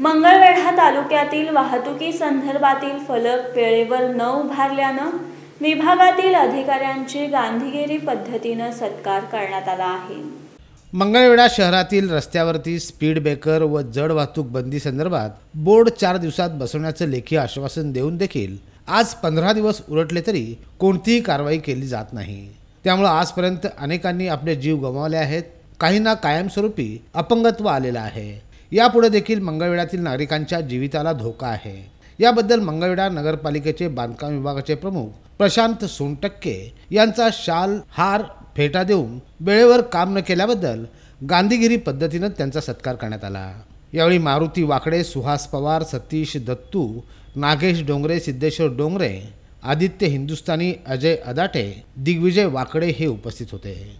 मंगळवेढा तालुक्यातील वाहतुकी संदर्भातील फलक वेळेवर न उभारल्यानं विभागातील अधिकाऱ्यांची गांधीगिरी पद्धतीनं सत्कार करण्यात आला आहे मंगळवेढा शहरातील रस्त्यावरती स्पीड ब्रेकर व जड वाहतूक बंदी संदर्भात बोर्ड चार दिवसात बसवण्याचं लेखी आश्वासन देऊन देखील आज पंधरा दिवस उलटले तरी कोणतीही कारवाई केली जात नाही त्यामुळे आजपर्यंत अनेकांनी आपले जीव गमावले आहेत काहींना कायमस्वरूपी अपंगत्व आलेलं आहे यापुढे देखील मंगळवेढ्यातील नागरिकांच्या जीविताला धोका आहे याबद्दल मंगळवेढा नगरपालिकेचे बांधकाम विभागाचे प्रमुख प्रशांत सोनटक्के यांचा शाल हार फेटा देऊन वेळेवर काम न केल्याबद्दल गांधीगिरी पद्धतीनं त्यांचा सत्कार करण्यात आला यावेळी मारुती वाकडे सुहास पवार सतीश दत्तू नागेश डोंगरे सिद्धेश्वर डोंगरे आदित्य हिंदुस्थानी अजय अदाटे दिग्विजय वाकडे हे उपस्थित होते